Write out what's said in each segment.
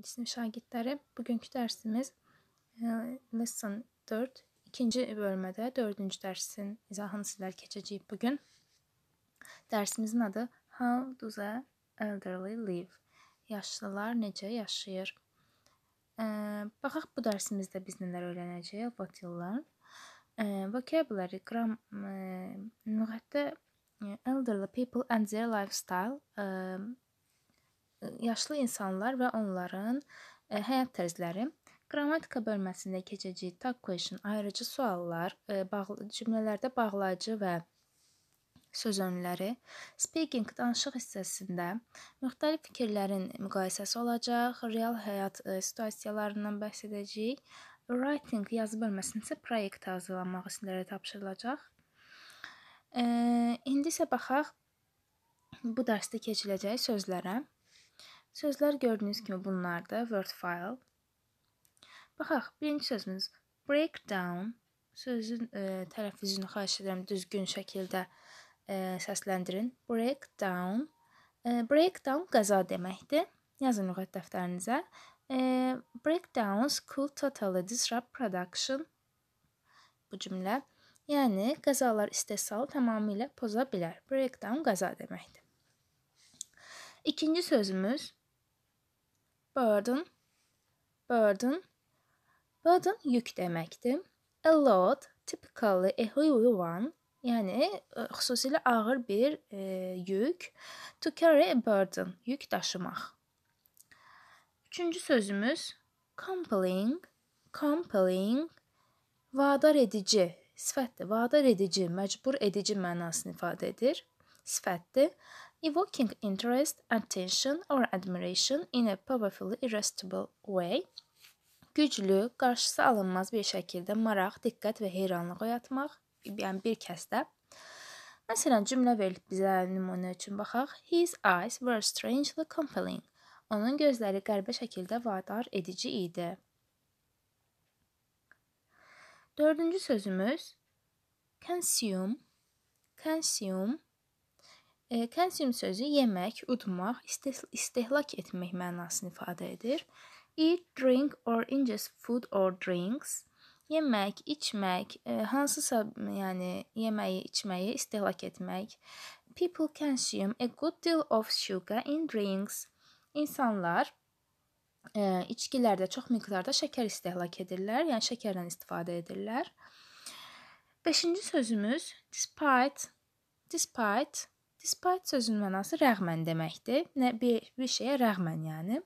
birinci sinif şagirdləri bugünkü dərsimiz e, Lesson 4 ikinci bölmədə dördüncü dərsin izahını sizlər keçəcəyik bu gün. Dərsimizin adı How do the elderly live? Yaşlılar necə yaşayır? Ə, e, baxaq bu dərsimizdə biz nələr öyrənəcəyik? What yıllar? E, vocabulary, gram, lüğətdə elderly people and their lifestyle ə, yaşlı insanlar və onların həyat tərzləri. Qrammatika bölməsində keçəcəyik tag question, ayrıcı suallar, bağlı cümlələrdə bağlayıcı və söz önləri, speaking danışıq hissəsində müxtəlif fikirlərin müqayisəsi olacaq, real həyat situasiyalarından bəhs edəcəyik. Writing yazı bölməsində isə proyekt hazırlamaq istəyirlərə tapşırılacaq. E, indi isə baxaq bu dərsdə keçiləcək sözlərə. Sözlər gördüyünüz kimi bunlardır, word file. Baxaq, birinci sözümüz breakdown sözün e, tələffüzünü xahiş edirəm düzgün şəkildə e, səsləndirin. Breakdown. E, breakdown qəza deməkdir. Yazın lüğət dəftərinizə. E, breakdowns could totally disrupt production. Bu cümlə. Yəni qəzalar istehsalı tamamilə poza bilər. Breakdown qəza deməkdir. İkinci sözümüz burden, burden, burden yük deməkdir. A load typically a heavy one, yəni e, xüsusilə ağır bir e, yük. To carry a burden, yük daşımaq. Üçüncü sözümüz compelling, compelling vadar edici sifətdir. Vadar edici, məcbur edici mənasını ifadə edir. Sifətdir evoking interest, attention or admiration in a powerfully irresistible way güclü, qarşısı alınmaz bir şəkildə maraq, diqqət və heyranlıq oyatmaq, yəni bir kəsdə. Məsələn, cümlə verilib bizə nümunə üçün baxaq. His eyes were strangely compelling. Onun gözləri qəribə şəkildə vadar edici idi. Dördüncü sözümüz consume. Consume E, Konsum sözü yemək, udmaq, istehlak etmək mənasını ifadə edir. Eat, drink or ingest food or drinks yemək, içmək, e, hansısa yəni yeməyi, içməyi istehlak etmək. People consume a good deal of sugar in drinks. İnsanlar ə, e, içkilərdə çox miqdarda şəkər istehlak edirlər, yəni şəkərdən istifadə edirlər. 5-ci sözümüz despite despite Despite sözün mənası rəğmən deməkdir. Nə bir, bir şeyə rəğmən, yəni.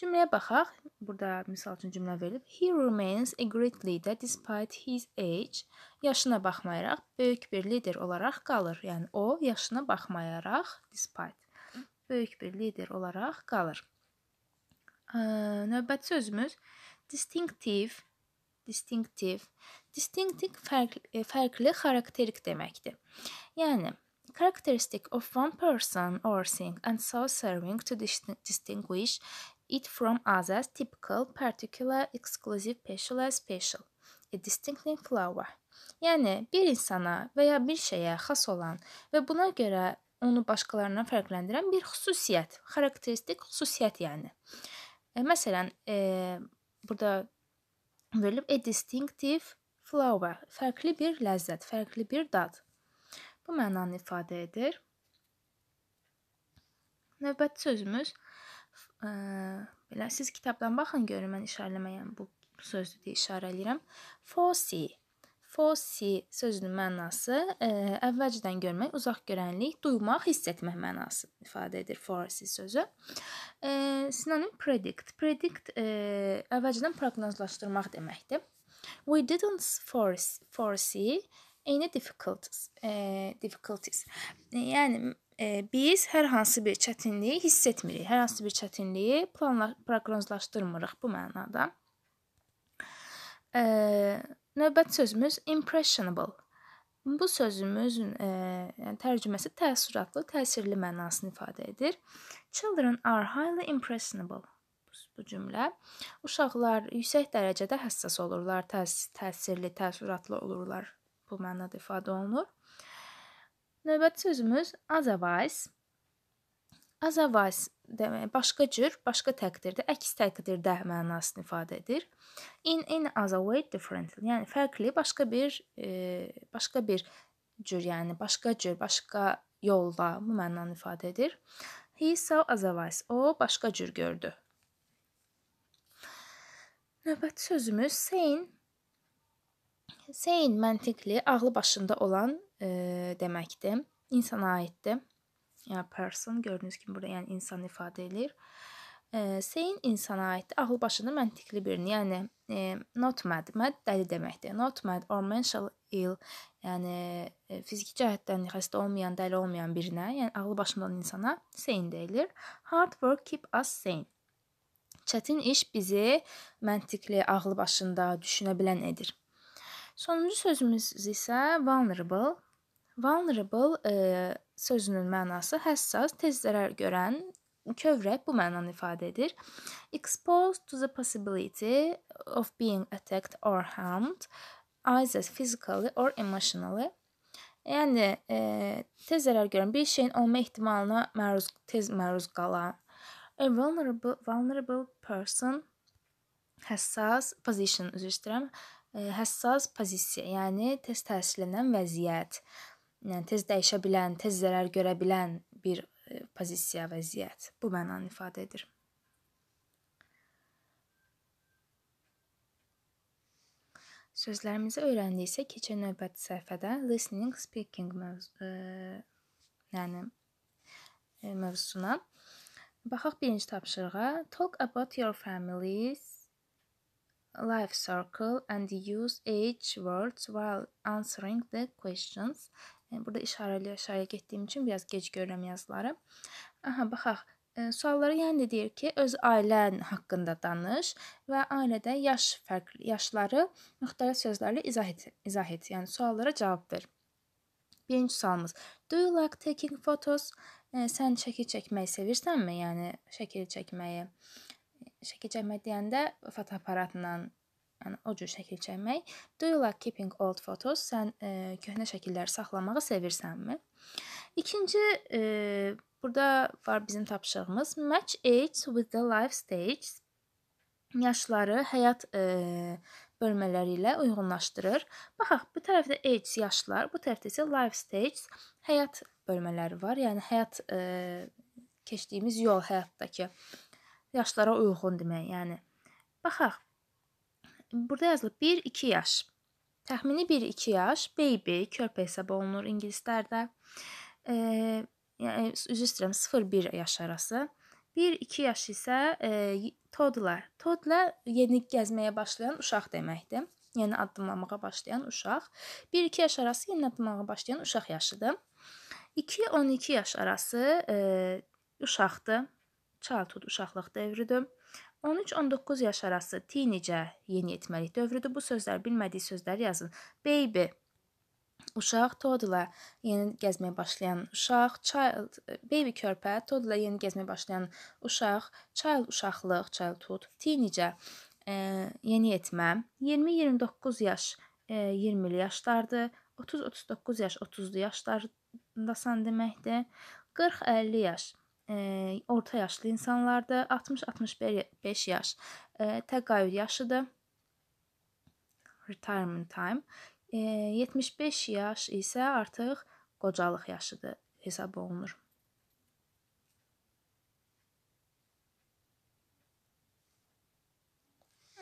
Cümləyə baxaq. Burada misal üçün cümlə verilib. He remains a great leader despite his age. Yaşına baxmayaraq böyük bir lider olaraq qalır. Yəni o yaşına baxmayaraq despite böyük bir lider olaraq qalır. Növbəti sözümüz distinctive distinctive. Distinctive fərqli, fərqli xarakterik deməkdir. Yəni characteristic of one person or thing and so serving to dis distinguish it from others typical, particular, exclusive, peculiar, special. A distinctive flower. Yəni bir insana və ya bir şeyə xas olan və buna görə onu başqalarından fərqləndirən bir xüsusiyyət, xarakteristik xüsusiyyət yəni. E, məsələn, e, burada verilib a distinctive flower, fərqli bir ləzzət, fərqli bir dad bu mənanı ifadə edir. Növbəti sözümüz ə, belə siz kitabdan baxın görün mən işarələməyəm bu sözü də işarə eləyirəm. Fosi. Fosi sözünün mənası ə, əvvəlcədən görmək, uzaq görənlik, duymaq, hiss etmək mənası ifadə edir fosi sözü. Ə, sinonim predict. Predict ə, əvvəlcədən proqnozlaşdırmaq deməkdir. We didn't foresee, foresee Eyni difficulties, e, difficulties. Yəni e, biz hər hansı bir çətinliyi hiss etmirik. Hər hansı bir çətinliyi planla proqnozlaşdırmırıq bu mənada. E, növbət sözümüz impressionable. Bu sözümüzün e, yəni tərcüməsi təəssüratlı, təsirli mənasını ifadə edir. Children are highly impressionable bu cümlə. Uşaqlar yüksək dərəcədə həssas olurlar, təs təsirli, təəssüratlı olurlar bu mənada ifadə olunur. Növbəti sözümüz otherwise. Otherwise demək başqa cür, başqa təqdirdə, əks təqdirdə mənasını ifadə edir. In in other way differently, yəni fərqli, başqa bir e, başqa bir cür, yəni başqa cür, başqa yolla bu mənanı ifadə edir. He saw otherwise, o başqa cür gördü. Növbəti sözümüz sane Sein məntiqli, ağlı başında olan e, deməkdir. İnsana aiddir. Yəni person gördüyünüz kimi burada yəni insan ifadə edir. E, sein insana aiddir. Ağlı başında məntiqli birini, yəni e, not mad, mad dəli deməkdir. Not mad or mental ill, yəni e, fiziki cəhətdən xəstə olmayan, dəli olmayan birinə, yəni ağlı başında olan insana sein deyilir. Hard work keep us sane. Çətin iş bizi məntiqli, ağlı başında düşünə bilən edir. Sonuncu sözümüz isə vulnerable. Vulnerable e, sözünün mənası həssas, tez zərər görən, kövrək bu mənanı ifadə edir. Exposed to the possibility of being attacked or harmed either physically or emotionally. Yəni e, tez zərər görən bir şeyin olma ehtimalına məruz tez məruz qalan. A vulnerable vulnerable person həssas position üzr istəyirəm. E, həssas pozisiya, yəni tez təsirlənən vəziyyət, yəni tez dəyişə bilən, tez zərər görə bilən bir e, pozisiya, vəziyyət bu mənanı ifadə edir. Sözlərimizi öyrəndiksə, keçən növbəti səhifədə listening, speaking mövzu, ə, yəni mövzusuna baxaq birinci tapşırığa. Talk about your families life circle and use each word while answering the questions. Yəni, burada işarəli işarəyə getdiyim üçün biraz gec görürəm yazıları. Aha, baxaq. E, sualları yəni də deyir ki, öz ailən haqqında danış və ailədə yaş fərqli yaşları müxtəlif sözlərlə izah et, izah et. Yəni suallara cavab ver. Birinci sualımız: Do you like taking photos? E, sən şəkil çəkməyi sevirsənmi? Yəni şəkil çəkməyi şəkil çəkmək deyəndə fotoaparatla yəni o cür şəkil çəkmək. Do you like keeping old photos? Sən e, köhnə şəkilləri saxlamağı sevirsənmi? İkinci e, burada var bizim tapşırığımız match age with the life stage. Yaşları həyat e, bölmələri ilə uyğunlaşdırır. Baxaq, bu tərəfdə age yaşlar, bu tərəfdə isə life stage həyat bölmələri var. Yəni həyat e, keçdiyimiz yol həyatdakı yaşlara uyğun demək, yəni. Baxaq. Burada yazılıb 1-2 yaş. Təxmini 1-2 yaş baby, körpə hesab olunur ingilislərdə. E, yəni üzr istəyirəm 0-1 yaş arası. 1-2 yaş isə e, toddler. Toddler yeni gəzməyə başlayan uşaq deməkdir. Yəni addımlamağa başlayan uşaq. 1-2 yaş arası yeni addımlamağa başlayan uşaq yaşıdır. 2-12 yaş arası e, uşaqdır childhood uşaqlıq dövrüdür. 13-19 yaş arası teenager, yeniyetməlik dövrüdür. Bu sözləri bilmədiyi sözləri yazın. Baby uşaq, toddler, yeni gəzməyə başlayan uşaq, child, baby körpə, toddler, yeni gəzməyə başlayan uşaq, child uşaqlıq, childhood, teenager, e, yeniyetmə, 20-29 yaş, e, 20-li yaşlardır. 30-39 yaş, 30-lu yaşlardasan deməkdir. 40-50 yaş e, orta yaşlı insanlarda 60-65 yaş e, təqaüd yaşıdır. Retirement time. E, 75 yaş isə artıq qocalıq yaşıdır hesab olunur.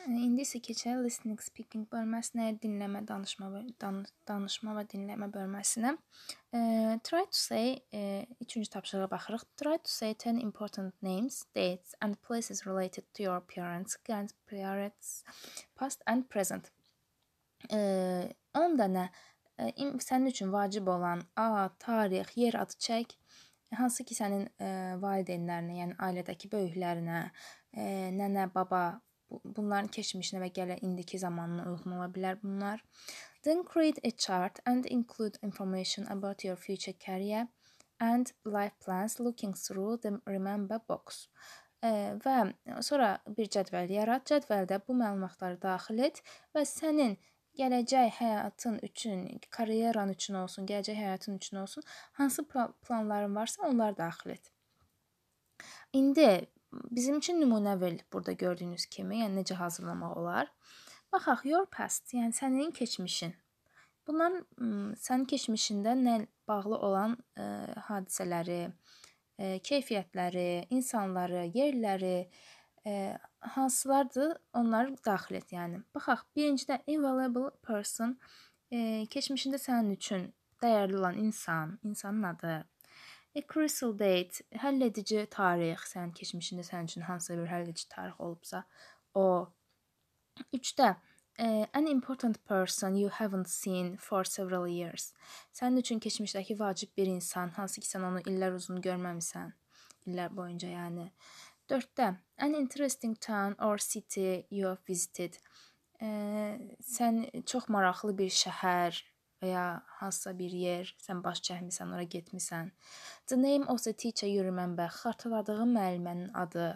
Yəni indi isə keçək listening speaking bölməsinə, dinləmə, danışma və dan danışma və dinləmə bölməsinə. E, try to say, e, üçüncü tapşırığa baxırıq. Try to say 10 important names, dates and places related to your parents, grandparents, past and present. E, 10 dənə e, sənin üçün vacib olan ad, tarix, yer adı çək. Hansı ki sənin e, valideynlərinə, yəni ailədəki böyüklərinə, e, nənə, baba, Bunların keçmişinə və gələ indiki zamanına uyğun ola bilər bunlar. Then create a chart and include information about your future career and life plans looking through the remember box. Və sonra bir cədvəl yarat. Cədvəldə bu məlumatları daxil et və sənin gələcək həyatın üçün, karyeran üçün olsun, gələcək həyatın üçün olsun, hansı planların varsa, onları daxil et. İndi bizim üçün nümunəvidir burada gördüyünüz kimi, yəni necə hazırlamaq olar. Baxaq, your past, yəni sənin keçmişin. Bunlar sənin keçmişində nə bağlı olan ə, hadisələri, ə, keyfiyyətləri, insanları, yerləri, ə, hansılardır, onları daxil et, yəni. Baxaq, birincidə invaluable person ə, keçmişində sənin üçün dəyərli olan insan, insanın adı, A e, crucial date, həlledici tarix, sənin keçmişində sənin üçün hansısa bir həlledici tarix olubsa, o 3-də e, an important person you haven't seen for several years. Sənin üçün keçmişdəki vacib bir insan, hansı ki sən onu illər uzun görməmisən, illər boyunca yəni. 4-də an interesting town or city you have visited. Ə, e, sən çox maraqlı bir şəhər, və ya hansısa bir yer, sən baş çəkmisən, ora getmisən. The name of the teacher you remember, xatırladığın müəllimənin adı.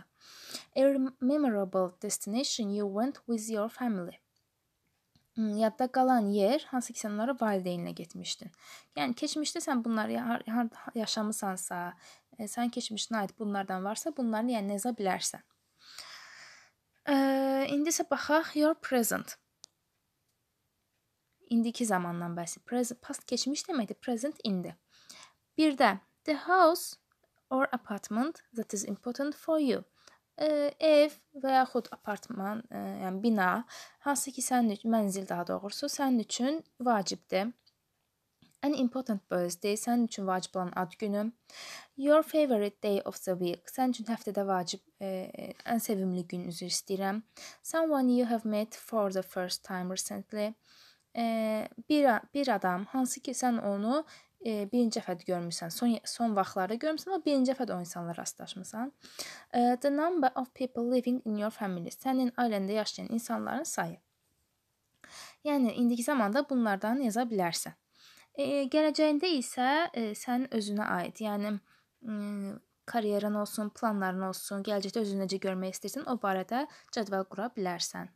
A memorable destination you went with your family. Hmm, yadda qalan yer, hansı ki sən onlara valideynlə getmişdin. Yəni keçmişdə sən bunları yaşamısansa, e, sən keçmişinə aid bunlardan varsa, bunları yəni nəzə bilərsən. Ə, e, indi isə baxaq your present. indiki zamandan bahsediyor. Present, past geçmiş demedi. Present indi. Bir de the house or apartment that is important for you. Ee, ev veyahut apartman, e, yəni bina, hansı ki sənin üçün mənzil daha doğrusu sənin üçün vacibdir. An important birthday sənin üçün vacib olan ad günü. Your favorite day of the week sənin üçün həftədə vacib e, ən sevimli gününüzü istəyirəm. Someone you have met for the first time recently. bir, bir adam, hansı ki sən onu e, birinci dəfədir görmüsən, son son vaxtlarda görmüsən, amma birinci dəfədir o insanla rastlaşmısan. E, the number of people living in your family. Sənin ailəndə yaşayan insanların sayı. Yəni indiki zamanda bunlardan yaza bilərsən. E, gələcəyində isə e, sənin özünə aid, yəni e, karyeran olsun, planların olsun, gələcəkdə özünü necə görmək istəyirsən, o barədə cədvəl qura bilərsən.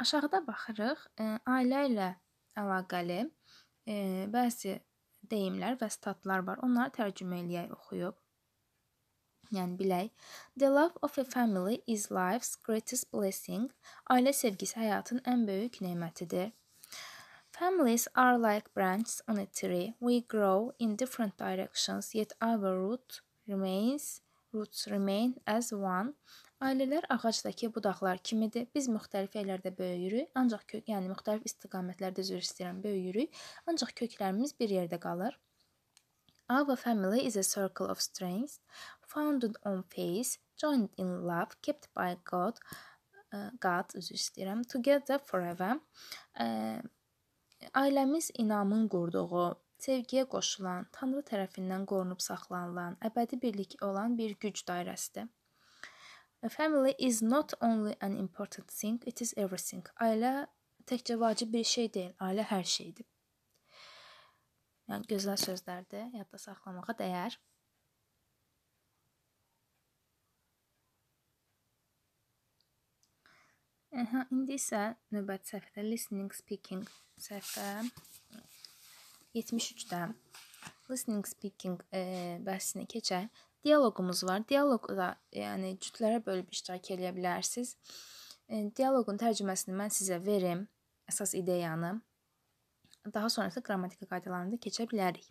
Aşağıda baxırıq e, ailə ilə əlaqəli e, bəzi deyimlər və statlar var. Onları tərcümə eləyək oxuyub. Yəni bilək. The love of a family is life's greatest blessing. Ailə sevgisi həyatın ən böyük nemətidir. Families are like branches on a tree. We grow in different directions, yet our root remains roots remain as one. Ailələr ağacdakı budaqlar kimidir. Biz müxtəlif yerlərdə böyüyürük, ancaq kök, yəni müxtəlif istiqamətlərdə üzr istəyirəm, böyüyürük, ancaq köklərimiz bir yerdə qalır. Our family is a circle of strength, founded on faith, joined in love, kept by God, uh, God üzr istəyirəm, together forever. Uh, ailəmiz inamın qurduğu, sevgiyə qoşulan, Tanrı tərəfindən qorunub saxlanılan, əbədi birlik olan bir güc dairəsidir. A family is not only an important thing, it is everything. Ailə təkcə vacib bir şey deyil, ailə hər şeydir. Yəni gözəl sözlərdir, yadda saxlamağa dəyər. Aha, indi isə növbəti səhifədə listening speaking səhifə 73-də listening speaking e, bəhsinə keçək. Dialoqumuz var. Dialoqda yəni cütlərə bölüb iştirak eləyə bilərsiniz. E, dialoqun tərcüməsini mən sizə verim, əsas ideyanı. Daha sonra isə qrammatika qaydalarına da keçə bilərik.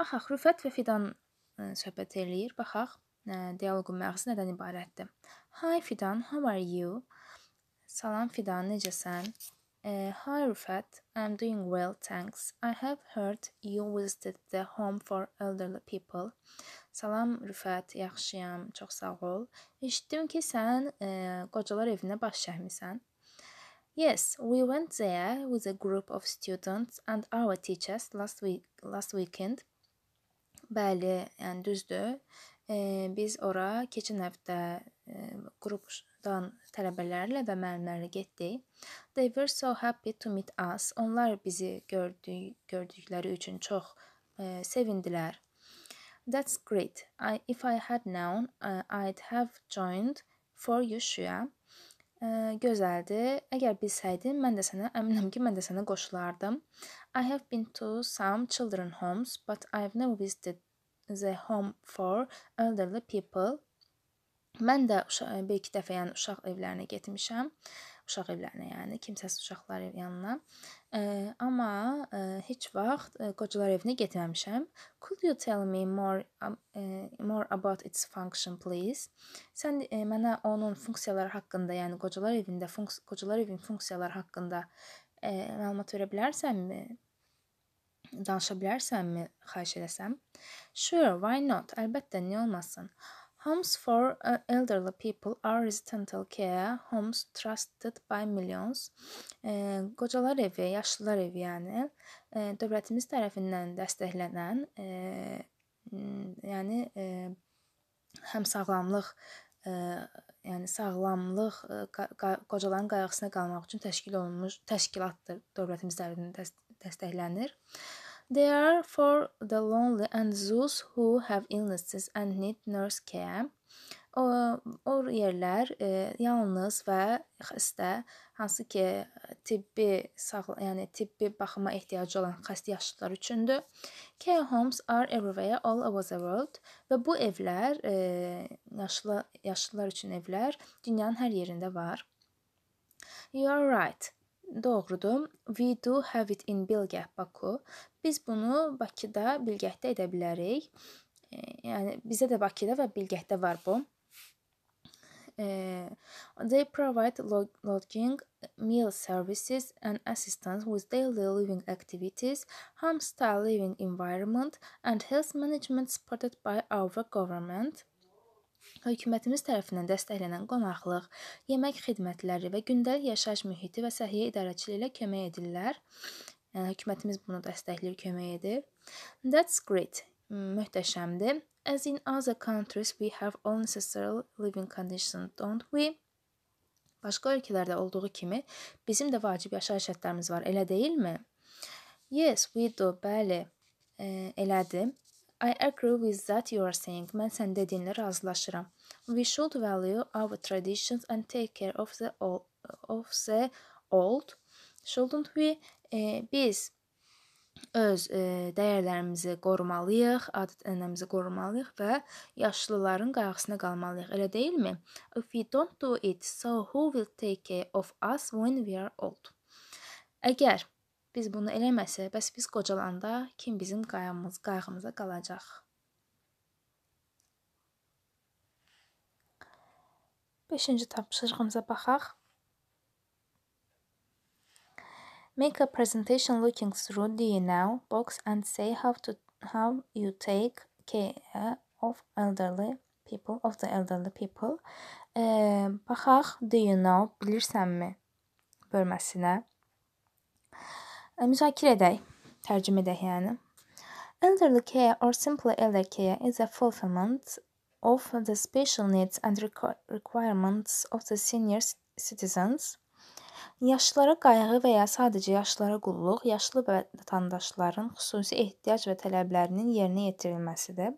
Baxaq, Rüfət və Fidan e, söhbət eləyir. Baxaq, e, dialoqun məğzi nədən ibarətdir? Hi Fidan, how are you? Salam Fidan, necəsən? Uh, hi Rufat, I'm doing well, thanks. I have heard you visited the home for elderly people. Salam Rüfət, yaxşıyam, çox sağ ol. Eşitdim ki, sən e, qocalar evinə baş çəkmisən. Yes, we went there with a group of students and our teachers last week last weekend. Bəli, yəni düzdür. E, biz ora keçən həftə e, qrup kursdan tələbələrlə və müəllimlərlə getdi. They were so happy to meet us. Onlar bizi gördük, gördükləri üçün çox e, sevindilər. That's great. I, if I had known, uh, I'd have joined for you sure. E, gözəldir. Əgər bilsəydim, mən də sənə əminəm ki, mən də sənə qoşulardım. I have been to some children homes, but I've never visited the home for elderly people. Mən də uşaq, e, bir iki dəfə yəni uşaq evlərinə getmişəm. Uşaq evlərinə, yəni kimsəsiz uşaqlar yanına. E, amma e, heç vaxt e, qocalar evinə getməmişəm. Could you tell me more um, e, more about its function please? Sən e, mənə onun funksiyaları haqqında, yəni qocalar evində funks qocalar evinin funksiyaları haqqında e, məlumat verə bilərsənmi? Danışa bilərsənmi xahiş eləsəm? Sure, why not? Əlbəttə, niyə olmasın? Homes for uh, elderly people are residential care homes trusted by millions. E, qocalar evi, yaşlılar evi, yəni e, dövlətimiz tərəfindən dəstəklənən, e, yəni e, həm sağlamlıq ə, yəni sağlamlıq ə, e, qa qocaların qayğısına qalmaq üçün təşkil olunmuş təşkilatdır. Dövlətimiz tərəfindən dəst dəstəklənir. Ə, They are for the lonely and those who have illnesses and need nurse care. O, o yerlər e, yalnız və xəstə hansı ki tibbi sağ, yəni tibbi baxıma ehtiyacı olan xəstə yaşlılar üçündür. Care homes are everywhere all over the world və bu evlər e, yaşlı yaşlılar üçün evlər dünyanın hər yerində var. You are right. Doğrudur. We do have it in Bilgah, Baku. Biz bunu Bakıda, Bilgəhdə edə bilərik. Yəni bizdə də Bakıda və Bilgəhdə var bu. Uh, they provide lodging, meal services, and assistance with daily living activities, homestyle living environment, and health management supported by our government. Hökumətimiz tərəfindən dəstəklənən qonaqlıq, yemək xidmətləri və gündəlik yaşayış mühiti və səhiyyə idarəçiliyi ilə kömək edirlər. Yəni hökumətimiz bunu dəstəkləyir, kömək edir. That's great. Möhtəşəmdir. As in other countries we have all necessary living conditions, don't we? Başqa ölkələrdə olduğu kimi bizim də vacib yaşayış şərtlərimiz var, elə deyilmi? Yes, we do. Bəli. E, elədir. I agree with that you are saying. Mən sən dediyinlə razılaşıram. We should value our traditions and take care of the old, of the old shouldn't we? E, biz öz e, dəyərlərimizi qorumalıyıq, adət-ənənəmizi qorumalıyıq və yaşlıların qayğısına qalmalıyıq. Elə deyilmi? If we don't do it, so who will take care of us when we are old? Əgər biz bunu eləməsək, bəs biz qocalanda kim bizim qayğımız, qayğımıza qalacaq? Beşinci tapşırığımıza baxaq. Make a presentation looking through the now box and say how to how you take care of elderly people of the elderly people. Ee, um, bakar do you know Bilirsen mi Bölmesine. E, müzakirə edək, tərcümə edək Elderly care or simply elder care is a fulfillment of the special needs and requirements of the senior citizens. Yaşlılara qayğı və ya sadəcə yaşlılara qulluq yaşlı vətəndaşların xüsusi ehtiyac və tələblərinin yerinə yetirilməsidir.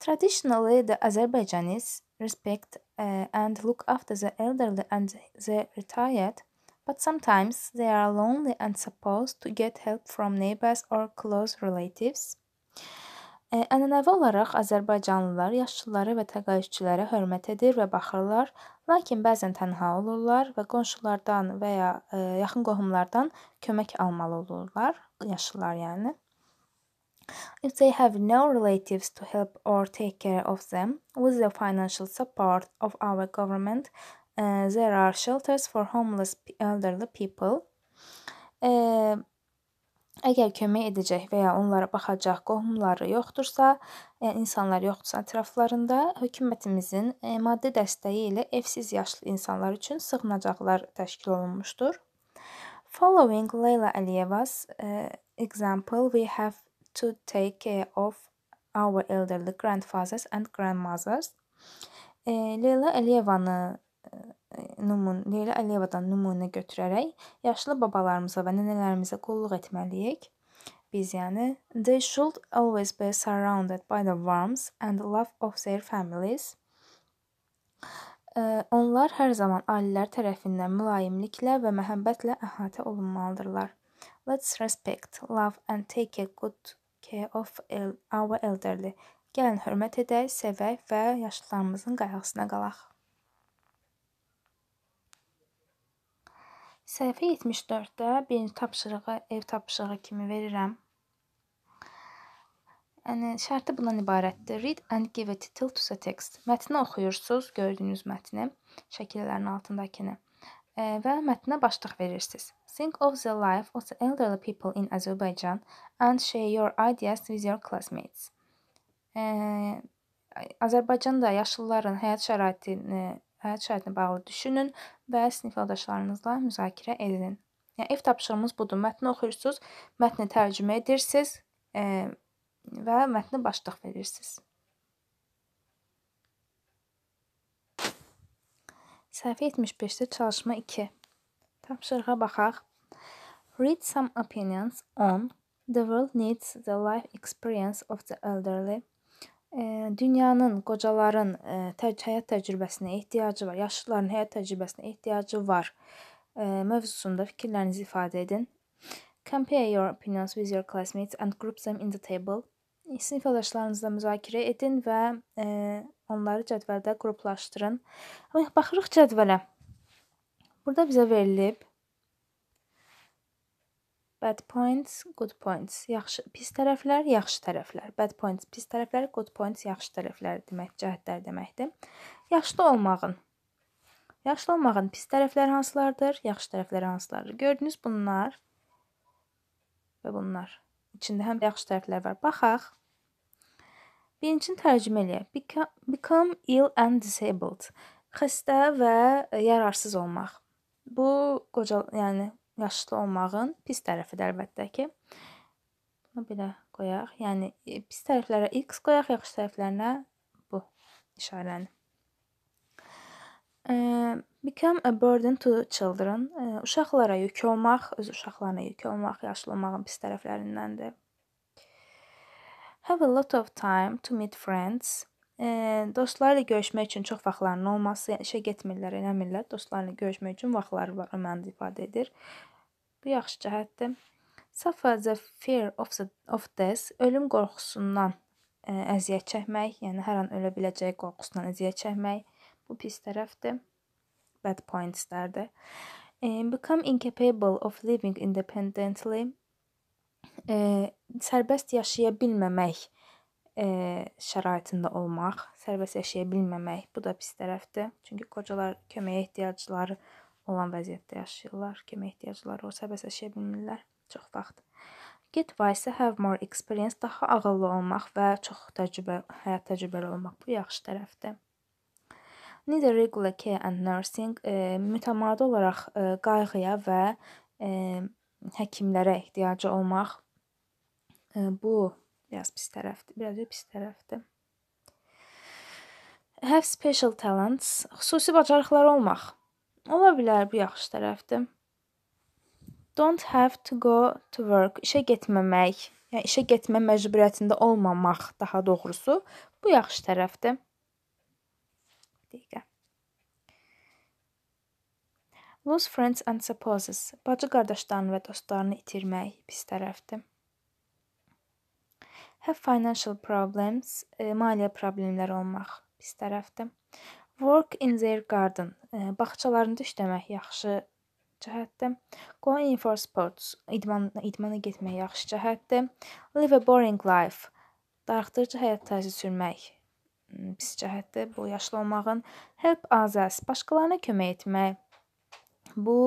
Traditionally, the Azerbaijanis respect uh, and look after the elderly and the retired, but sometimes they are lonely and supposed to get help from neighbors or close relatives. Ənənəvi eh, olaraq Azərbaycanlılar yaşlıları və təqaüdçülərə hörmət edir və baxırlar, Lakin bəzən tənha olurlar və qonşulardan və ya e, yaxın qohumlardan kömək almalı olurlar, yaşlılar yəni. If they have no relatives to help or take care of them, with the financial support of our government, uh, there are shelters for homeless elderly people. Uh, Əgər kömək edəcək və ya onlara baxacaq qohumları yoxdursa, yəni insanlar yoxdursa ətraflarında hökumətimizin e, maddi dəstəyi ilə evsiz yaşlı insanlar üçün sığınacaqlar təşkil olunmuşdur. Following Leyla Əliyeva's uh, example, we have to take care of our elderly grandfathers and grandmothers. E, Leyla Əliyevanı Leyla Əliyevadan nümunə götürərək yaşlı babalarımıza və nənələrimizə qulluq etməliyik. Biz yəni they should always be surrounded by the warmth and love of their families. Onlar hər zaman ailələr tərəfindən mülayimliklə və məhəbbətlə əhatə olunmalıdırlar. Let's respect, love and take a good care of our elderly. Gəlin hörmət edək, sevək və yaşlılarımızın qayğısına qalaq. Səhifə 74-də birinci tapşırığı ev tapşırığı kimi verirəm. Yəni şərti bundan ibarətdir. Read and give a title to a text. Mətni oxuyursunuz, gördüyünüz mətni, şəkillərin altındakını e, və mətnə başlıq verirsiniz. Think of the life of the elderly people in Azerbaijan and share your ideas with your classmates. Ə, e, Azərbaycanda yaşlıların həyat şəraitini və şərtlə bağlı düşünün və sinif yoldaşlarınızla müzakirə edin. Yəni ev tapşırığımız budur. Mətni oxuyursunuz, mətni tərcümə edirsiniz e, və mətnə başlıq verirsiniz. Səhifə 75-də çalışma 2. Tapşırığa baxaq. Read some opinions on the world needs the life experience of the elderly Dünyanın, qocaların həyat təcrübəsinə ehtiyacı var, yaşlıların həyat təcrübəsinə ehtiyacı var mövzusunda fikirlərinizi ifadə edin. Compare your opinions with your classmates and group them in the table. Sinif yoldaşlarınızla müzakirə edin və e, onları cədvəldə qruplaşdırın. Baxırıq cədvələ. Burada bizə verilib Bad points, good points. Yaxşı, pis tərəflər, yaxşı tərəflər. Bad points pis tərəflər, good points yaxşı tərəflər demək, cəhətlər deməkdir. Yaxşı olmağın. Yaxşı olmağın pis tərəfləri hansılardır? Yaxşı tərəfləri hansılardır? Gördünüz bunlar və bunlar. İçində həm yaxşı tərəflər var. Baxaq. Birincini tərcümə eləyək. Become, become ill and disabled. Xəstə və yararsız olmaq. Bu qoca, yəni yaşlı olmağın pis tərəfidir əlbəttə ki. Bunu belə qoyaq. Yəni e, pis tərəflərə x qoyaq, yaxşı tərəflərinə bu işarəni. E, become a burden to children. E, uşaqlara yük olmaq, öz uşaqlarına yük olmaq yaşlı olmağın pis tərəflərindəndir. Have a lot of time to meet friends. Dostlarla görüşmək üçün çox vaxtlarının olması, yəni işə getmirlər, eləmirlər. Dostlarla görüşmək üçün vaxtları var, o mənada ifadə edir. Bu yaxşı cəhətdir. Suffer the fear of the of death, ölüm qorxusundan ə, əziyyət çəkmək, yəni hər an ölə biləcəyi qorxusundan əziyyət çəkmək bu pis tərəfdir. Bad points-lərdir. Become incapable of living independently. Ə, sərbəst yaşaya bilməmək e, şəraitində olmaq, sərbəst yaşaya bilməmək, bu da pis tərəfdir. Çünki qocalar köməyə ehtiyacları olan vəziyyətdə yaşayırlar. Kömək ehtiyacları olsa bəs yaşaya bilmirlər çox vaxt. Getway isə have more experience, daha ağıllı olmaq və çox təcrübə, həyat təcrübəli olmaq bu yaxşı tərəfdir. Need a regular care and nursing e, mütəmadi olaraq e, qayğıya və e, həkimlərə ehtiyacı olmaq e, bu Biraz pis tərəfdir, biraz pis tərəfdir. Have special talents, xüsusi bacarıqları olmaq. Ola bilər, bu yaxşı tərəfdir. Don't have to go to work. İşə getməmək, yəni işə getmə məcburiyyətində olmamaq daha doğrusu, bu yaxşı tərəfdir. Dəqiqə. Lose friends and spouses. Bacı qardaşlarını və dostlarını itirmək pis tərəfdir hə financial problems, ə, e, maliyyə problemləri olmaq pis tərəfdir. Work in their garden, ə, e, bağçalarında işləmək yaxşı cəhətdir. Going for sports, idman idmana getmək yaxşı cəhətdir. Live a boring life, darıxdırıcı həyat tərzi sürmək pis cəhətdir bu yaşlı olmağın. Help others, başqalarına kömək etmək. Bu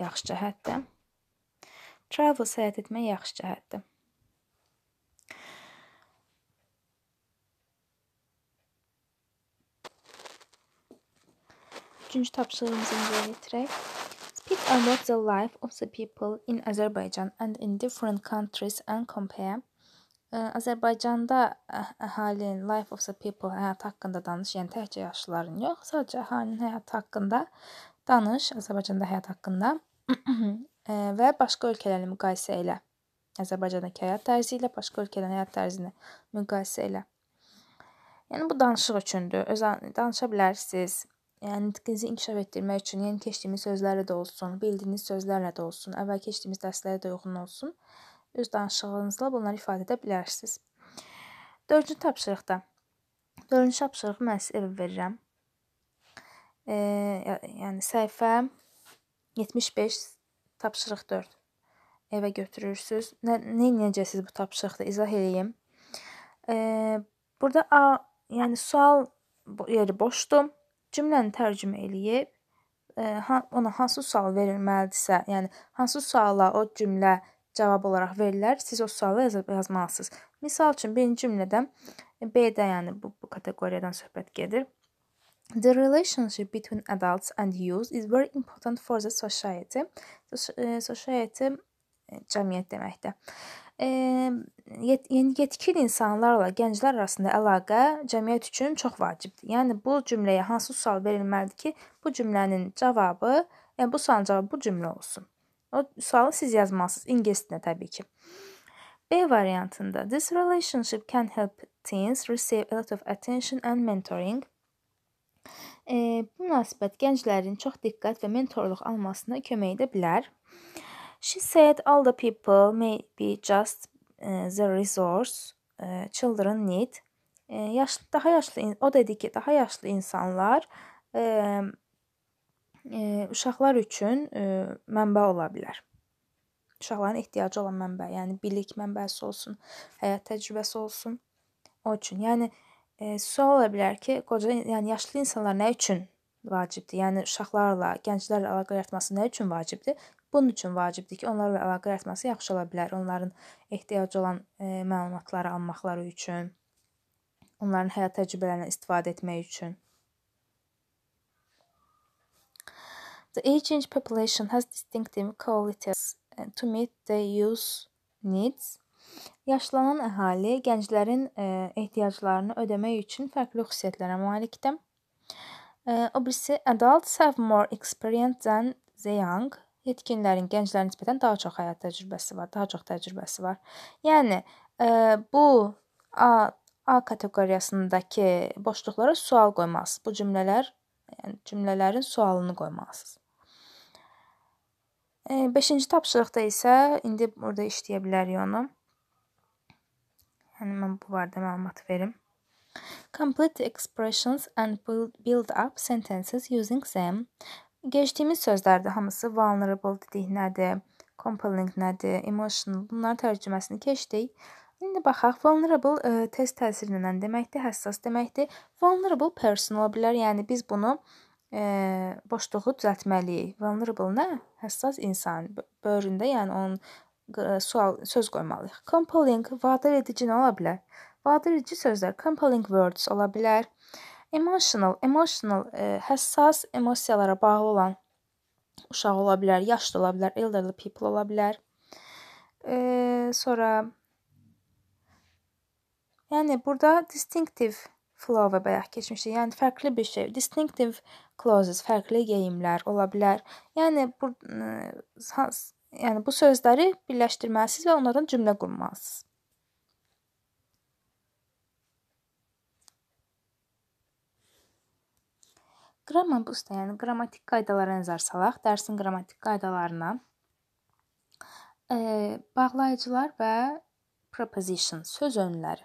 yaxşı cəhətdir. Travel səyahət etmək yaxşı cəhətdir. Üçüncü tapşırığımızı icra yetirək. Speak about the life of the people in Azerbaijan and in different countries and compare. Azərbaycanda əhalinin life of the people həyatı haqqında danış, yəni təkcə yaşlıların yox, sadəcə əhalinin həyatı haqqında danış, Azərbaycanda həyat haqqında və başqa ölkələrlə müqayisə elə. Azərbaycandakı həyat tərzi ilə başqa ölkələrin həyat tərzini müqayisə elə. Yəni bu danışıq üçündür. Öz danışa bilərsiz yəni inkişaf etdirmək üçün yeni keçdiyimiz sözlərlə də olsun, bildiyiniz sözlərlə də olsun, əvvəl keçdiyimiz dərslərə də uyğun olsun, öz danışığınızla bunları ifadə edə bilərsiniz. 4-cü tapşırıqda 4-cü tapşırığı mən sizə evə verirəm. E, yəni səhifə 75 tapşırıq 4. Evə götürürsüz. Nə nə edəcəksiniz bu tapşırıqda? İzah eləyim. E, burada A, yəni sual yeri boşdur cümləni tərcümə eləyib e, ona hansı sual verilməlidirsə, yəni hansı suala o cümlə cavab olaraq verilər, siz o sualı yazıb yazmalısınız. Məsəl üçün birinci cümlədə e, B-də, yəni bu, bu kateqoriyadan söhbət gedir. The relationship between adults and youth is very important for the society. E, society cəmiyyət deməkdir. Yəni yetkin insanlarla gənclər arasında əlaqə cəmiyyət üçün çox vacibdir. Yəni bu cümləyə hansı sual verilməlidir ki, bu cümlənin cavabı, yəni bu sualın cavabı bu cümlə olsun. O sualı siz yazmalısınız ingilis dilində təbii ki. B variantında this relationship can help teens receive a lot of attention and mentoring. E, bu münasibət gənclərin çox diqqət və mentorluq almasına kömək edə bilər. She said all the people may be just uh, the resource uh, children need. E, yaşlı, daha yaşlı, o dedi ki, daha yaşlı insanlar e, e, uşaqlar üçün e, mənbə ola bilər. Uşaqların ehtiyacı olan mənbə, yəni bilik mənbəsi olsun, həyat təcrübəsi olsun. O üçün, yəni e, sual ola bilər ki, qoca, yəni yaşlı insanlar nə üçün vacibdir? Yəni uşaqlarla, gənclərlə əlaqə yaratması nə üçün vacibdir? Bunun üçün vacibdir ki, onlarla əlaqə yaratması yaxşı ola bilər. Onların ehtiyacı olan e, məlumatları almaqları üçün, onların həyat təcrübələrindən istifadə etmək üçün. The aging population has distinctive qualities e, to meet the use needs. Yaşlanan əhali gənclərin e, ehtiyaclarını ödəmək üçün fərqli xüsusiyyətlərə malikdir. E, Obviously, adults have more experience than the young yetkinlərin gənclərə nisbətən daha çox həyat təcrübəsi var, daha çox təcrübəsi var. Yəni ə, e, bu A, A kateqoriyasındakı boşluqlara sual qoymalısınız. Bu cümlələr, yəni cümlələrin sualını qoymalısınız. 5-ci e, tapşırıqda isə indi burada işləyə bilərik onu. Yəni mən bu barədə məlumat verim. Complete expressions and build up sentences using them Keçdiyimiz sözlərdir hamısı vulnerable dedik nədir, compelling nədir, emotional bunların tərcüməsini keçdik. İndi baxaq, vulnerable ə, e, tez təsirlənən deməkdir, həssas deməkdir. Vulnerable person ola bilər, yəni biz bunu ə, e, boşluğu düzəltməliyik. Vulnerable nə? Həssas insan böyründə, yəni onun ə, e, sual söz qoymalıyıq. Compelling, vadar edici nə ola bilər? Vadar edici sözlər compelling words ola bilər. Emotional, emotional, e, həssas emosiyalara bağlı olan uşaq ola bilər, yaşlı ola bilər, elderly people ola bilər. E, sonra yəni burada distinctive flow-a bayaq keçmişdik. Yəni fərqli bir şey. Distinctive clauses, fərqli geyimlər ola bilər. Yəni bu e, yəni bu sözləri birləşdirməlisiniz və onlardan cümlə qurmalısınız. Qramma busta, yəni qrammatik qaydalara nəzər salaq, dərsin qrammatik qaydalarına e, bağlayıcılar və preposition söz önləri.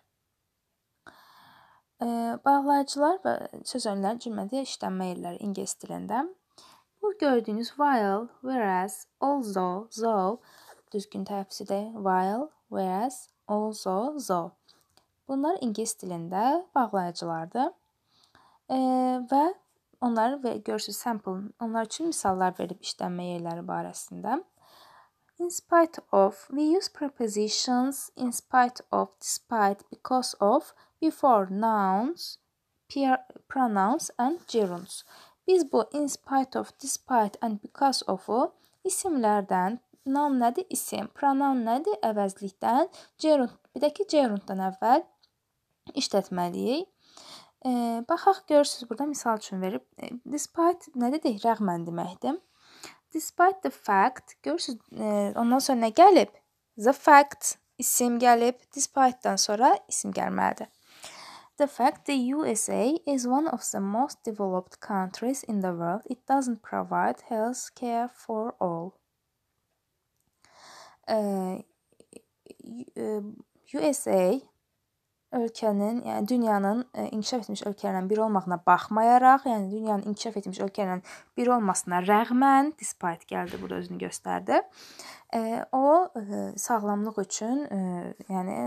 E, bağlayıcılar və söz önləri cümlədə işlənmə yerləri ingilis dilində. Bu gördüyünüz while, whereas, although, though düzgün tələffüz edək. While, whereas, although, though. Bunlar ingilis dilində bağlayıcılardır. E, və Onları və görürsüz sample-ın onlar üçün misallar verib işlənmə yerləri barəsində. In spite of, we use prepositions in spite of, despite, because of, before nouns, pronouns and gerunds. Biz bu in spite of, despite and because of-u isimlərdən, noun nədir? İsim, pronoun nədir? Əvəzlikdən, gerund, bir də ki, gerunddan əvvəl işlətməliyik. E, baxaq görürsüz burada misal üçün verib. E, despite nə dedik? Rəğmən deməkdir. Despite the fact görürsüz e, ondan sonra nə gəlib? The fact isim gəlib. Despite-dan sonra isim gəlməlidir. The fact the USA is one of the most developed countries in the world, it doesn't provide health care for all. Ə, USA ölkənin, yəni dünyanın e, inkişaf etmiş ölkələrindən biri olmağına baxmayaraq, yəni dünyanın inkişaf etmiş ölkələrindən biri olmasına rəğmən despite gəldi burada özünü göstərdi. E, o e, sağlamlıq üçün, yəni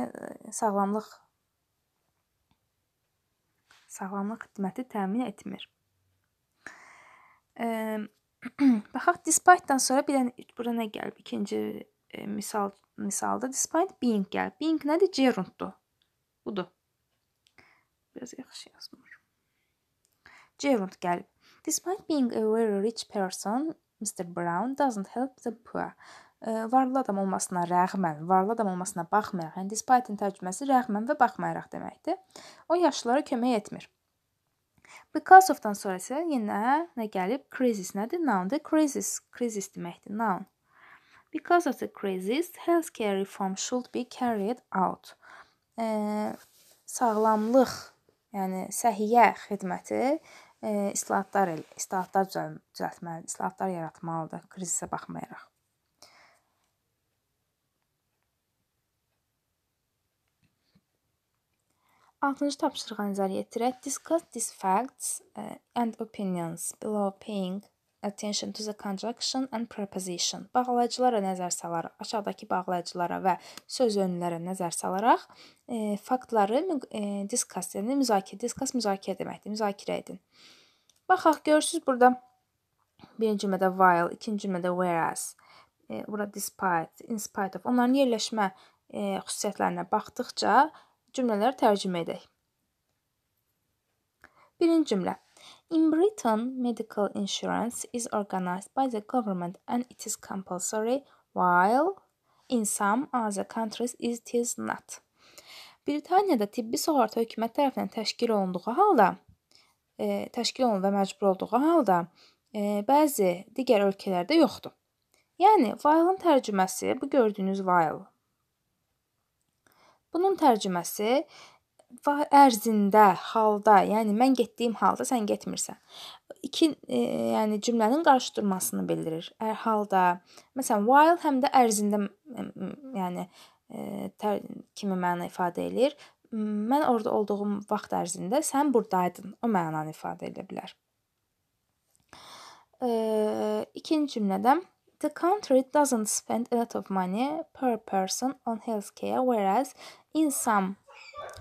sağlamlıq sağlamlıq xidməti təmin etmir. Baxaq despite-dan sonra bir dənə bura nə gəlib? İkinci misal misalda despite being gəlib. Being nədir? Gerunddur Bu da. Biraz yaxşı yazmır. Gerald gəlib. Despite being a very rich person, Mr. Brown doesn't help the poor. Ə, varlı adam olmasına rəğmən, varlı adam olmasına baxmayaraq, yəni despite-in tərcüməsi rəğmən və baxmayaraq deməkdir. O yaşlılara kömək etmir. Because of-dan sonra isə yenə nə gəlib? Crisis nədir? Noun'dır. Crisis, crisis deməkdir. Noun. Because of the crisis, healthcare reform should be carried out ə, sağlamlıq, yəni səhiyyə xidməti ə, islahatlar islahatlar düzəltməlidir, islahatlar yaratmalıdır krizə baxmayaraq. Altıncı tapşırığa nəzər yetirək. Discuss these facts and opinions below paying attention to the conjunction and preposition. Bağlayıcılara nəzər salaraq, aşağıdakı bağlayıcılara və söz önlərə nəzər salaraq e, faktları e, discuss, yəni müzakirə, discuss müzakirə deməkdir. Müzakirə edin. Baxaq, görürsüz burada birinci cümlədə while, ikinci cümlədə whereas, e, burada despite, in spite of. Onların yerləşmə e, xüsusiyyətlərinə baxdıqca cümlələri tərcümə edək. Birinci cümlə In Britain, medical insurance is organized by the government and it is compulsory, while in some other countries it is not. Britaniyada tibbi sığorta hökumət tərəfindən təşkil olunduğu halda, e, təşkil olunur və məcbur olduğu halda, e, bəzi digər ölkələrdə yoxdur. Yəni while-ın tərcüməsi bu gördüyünüz while. Bunun tərcüməsi ərzində, halda, yəni mən getdiyim halda sən getmirsən. İki e, yəni cümlənin qarışdırmasını bildirir. Ər halda, məsələn, while həm də ərzində yəni e, tər, kimi məna ifadə eləyir. Mən orada olduğum vaxt ərzində sən burdaydın. O mənanı ifadə edə bilər. E, ikinci cümlədə The country doesn't spend a lot of money per person on healthcare whereas in some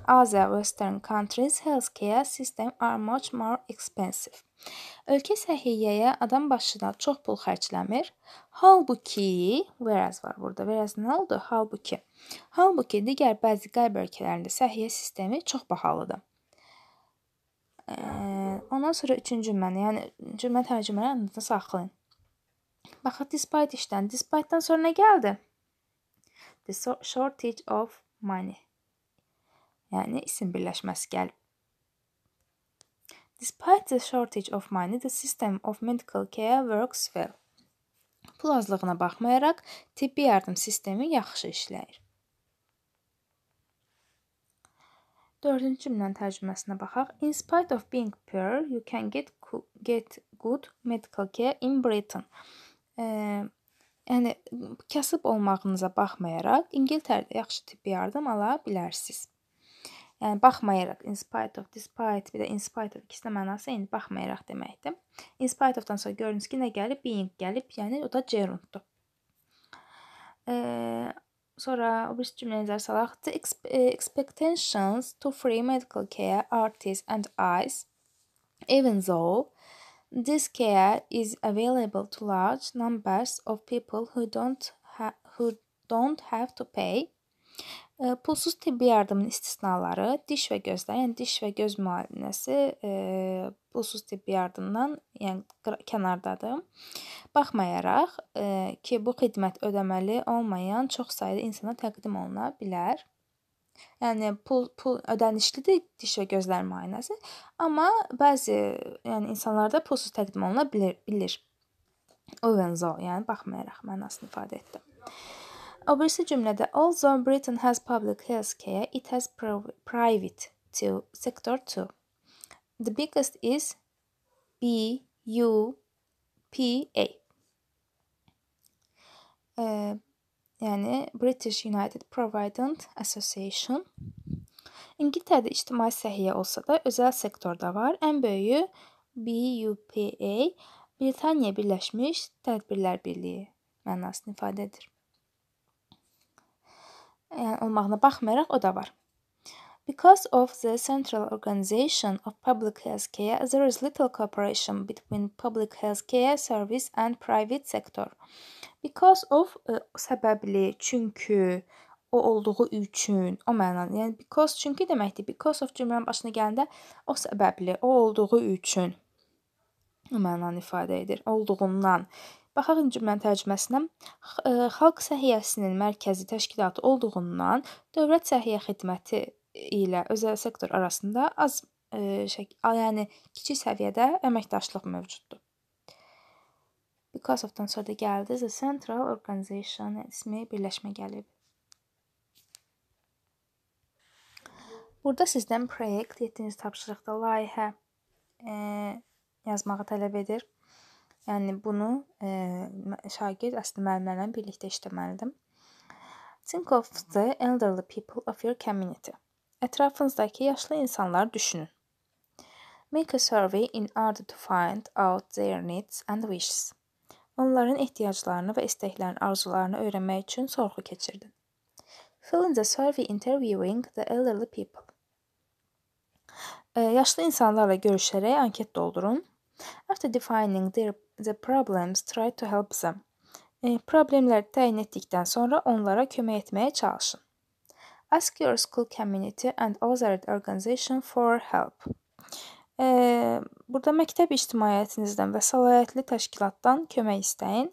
Other Western countries' healthcare system are much more expensive. Ölkə səhiyyəyə adam başına çox pul xərcləmir. Halbuki, whereas var burada. Whereas nə oldu? Halbuki. Halbuki digər bəzi qərb ölkələrində səhiyyə sistemi çox bahalıdır. Ə, ondan sonra üçüncü cümləni, yəni cümlə tərcümələrini saxlayın. Baxın, despite işdən, despite-dan sonra nə gəldi? The shortage of money yəni isim birləşməsi gəlib. Despite the shortage of money, the system of medical care works well. Pul azlığına baxmayaraq tibbi yardım sistemi yaxşı işləyir. 4-cü cümlənin tərcüməsinə baxaq. In spite of being poor, you can get get good medical care in Britain. Ə, yəni kasıb olmağınıza baxmayaraq İngiltərədə yaxşı tibbi yardım ala bilərsiniz. Yəni baxmayaraq, in spite of, despite, bir də in spite of ikisinin mənası eyni, baxmayaraq deməkdir. In spite of-dan sonra görünüz ki, nə gəlib? Being gəlib, yəni o da gerunddur. Eee, sonra o bir cümlə nəzər salaq. The e, expectations to free medical care artists and eyes even though this care is available to large numbers of people who don't ha- who don't have to pay Pulsuz tibbi yardımın istisnaları diş və gözlər, yəni diş və göz müayinəsi e, pulsuz tibbi yardımdan, yəni kənardadır. Baxmayaraq e, ki, bu xidmət ödəməli olmayan çox sayda insana təqdim oluna bilər. Yəni pul pul ödənişlidir diş və gözlər müayinəsi, amma bəzi yəni insanlarda pulsuz təqdim oluna bilir. bilir. Ovenzo, yəni baxmayaraq mənasını ifadə etdi. O birisi cümlədə although Britain has public health care, it has private to sector too. The biggest is B U P A. Ee, uh, yəni British United Provident Association. İngiltərədə ictimai səhiyyə olsa da özəl sektor da var. Ən böyüyü BUPA, Britaniya Birləşmiş Tədbirlər Birliyi mənasını ifadə edir olmağına baxmayaraq o da var. Because of the central organization of public health care, there is little cooperation between public health care service and private sector. Because of ə, səbəbli, çünki, o olduğu üçün, o mənalı. Yəni because çünki deməkdir. Because of cümlənin başına gələndə o səbəbli, o olduğu üçün o mənanı ifadə edir. Olduğundan Baxaq indi cümlənin tərcüməsinə. E, Xalq səhiyyəsinin mərkəzi təşkilatı olduğundan dövlət səhiyyə xidməti ilə özəl sektor arasında az e, şey, yəni kiçik səviyyədə əməkdaşlıq mövcuddur. Because of-dan sonra da gəldi the central organization ismi birləşmə gəlib. Burada sizdən proyekt 7-ci tapşırıqda layihə e, yazmağı tələb edir. Yəni bunu e, şagird əslində müəllimlərlə birlikdə işləməlidir. Think of the elderly people of your community. Ətrafınızdakı yaşlı insanları düşünün. Make a survey in order to find out their needs and wishes. Onların ehtiyaclarını və istəklərini, arzularını öyrənmək üçün sorğu keçirdin. Fill in the survey interviewing the elderly people. E, yaşlı insanlarla görüşərək anket doldurun. After defining their the problems, try to help them. E, problemleri tayin ettikten sonra onlara köme etmeye çalışın. Ask your school community and other organization for help. E, burada məktəb ictimaiyyətinizdən və səlahiyyətli təşkilatdan kömək istəyin.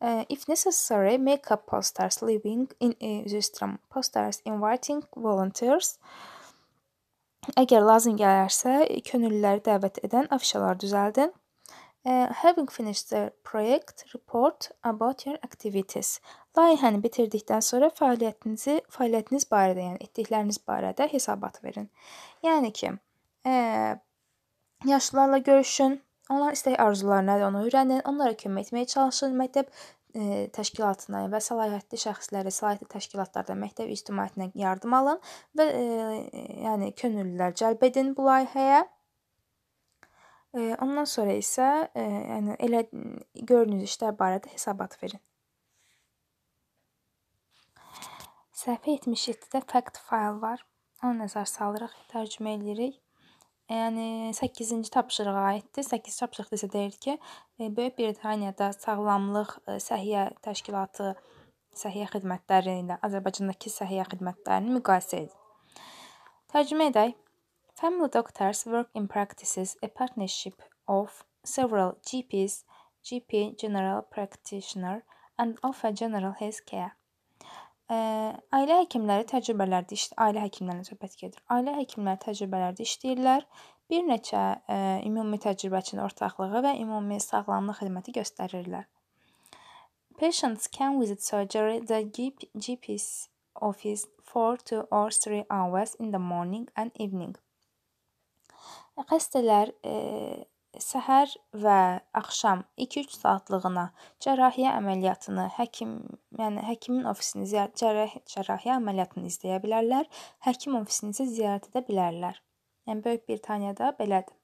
E, if necessary, make up posters leaving in e, üzrəm, posters inviting volunteers. Əgər lazım gələrsə, könüllüləri dəvət edən afişalar düzəldin. Uh, having finished the project, report about your activities. Layihəni bitirdikdən sonra fəaliyyətinizi, fəaliyyətiniz barədə, yəni etdikləriniz barədə hesabat verin. Yəni ki, ə, e, yaşlılarla görüşün, onlar istək arzuları nədir, onu öyrənin, onlara kömək etməyə çalışın. Məktəb ə, e, təşkilatına və səlahiyyətli şəxslərə, səlahiyyətli təşkilatlardan məktəb ictimaiyyətinə yardım alın və ə, e, yəni könüllülər cəlb edin bu layihəyə. Ondan sonra isə yəni elə gördüyünüz işlər barədə hesabat verin. Səhifə 77-də fact fayl var. Ona nəzər salırıq, tərcümə edirik. Yəni 8-ci tapşırığa aiddir. 8-ci tapşırıqda isə deyir ki, Böyük Britaniyada sağlamlıq səhiyyə təşkilatı səhiyyə xidmətləri ilə Azərbaycandakı səhiyyə xidmətlərini müqayisə edin. Tərcümə edək. Family doctors work in practices a partnership of several GPs, GP general practitioner and offer general health care. Eh, ailə həkimləri təcrübələrdə iş ailə həkimlərindən söhbət gedir. Ailə həkimləri təcrübələrdə işləyirlər. Bir neçə eh, ümumi təcrübəçinin ortaqlığı və ümumi sağlamlıq xidməti göstərirlər. Patients can visit surgery the GP's office 4 to or 3 hours in the morning and evening. Xəstələr səhər və axşam 2-3 saatlığına cərrahiyyə əməliyyatını həkim, yəni həkimin ofisini cərrahiyyə əməliyyatını izləyə bilərlər. Həkim ofisini isə ziyarət edə bilərlər. Yəni Böyük Britaniyada belədir.